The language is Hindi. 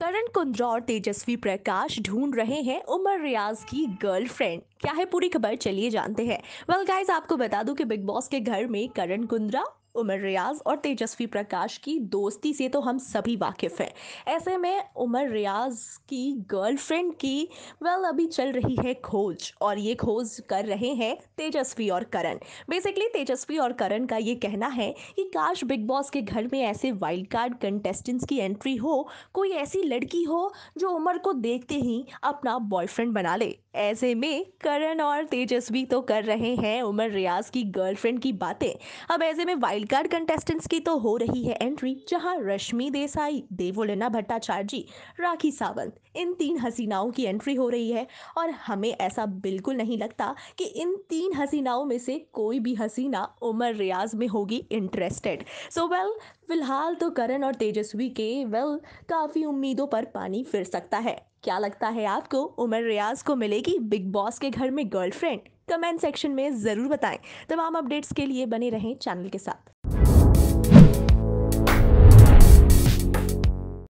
करण कुंद्रा और तेजस्वी प्रकाश ढूंढ रहे हैं उमर रियाज की गर्लफ्रेंड क्या है पूरी खबर चलिए जानते हैं वेल well गाइज आपको बता दूं कि बिग बॉस के घर में करण कुंद्रा उमर रियाज और तेजस्वी प्रकाश की दोस्ती से तो हम सभी वाकिफ़ हैं ऐसे में उमर रियाज की गर्लफ्रेंड की वेल अभी चल रही है खोज और ये खोज कर रहे हैं तेजस्वी और करण बेसिकली तेजस्वी और करण का ये कहना है कि काश बिग बॉस के घर में ऐसे वाइल्ड कार्ड कंटेस्टेंट्स की एंट्री हो कोई ऐसी लड़की हो जो उमर को देखते ही अपना बॉयफ्रेंड बना ले ऐसे में करण और तेजस्वी तो कर रहे हैं उमर रियाज की गर्लफ्रेंड की बातें अब ऐसे में वाइल्ड वाइल्ड कार्ड कंटेस्टेंट्स की तो हो रही है एंट्री जहां रश्मि देसाई देवोलना भट्टाचार्य राखी सावंत इन तीन हसीनाओं की एंट्री हो रही है और हमें ऐसा बिल्कुल नहीं लगता कि इन तीन हसीनाओं में से कोई भी हसीना उमर रियाज में होगी इंटरेस्टेड सो वेल फिलहाल तो करण और तेजस्वी के वेल well, काफ़ी उम्मीदों पर पानी फिर सकता है क्या लगता है आपको उमर रियाज को मिलेगी बिग बॉस के घर में गर्लफ्रेंड कमेंट सेक्शन में ज़रूर बताएं तमाम अपडेट्स के लिए बने रहें चैनल के साथ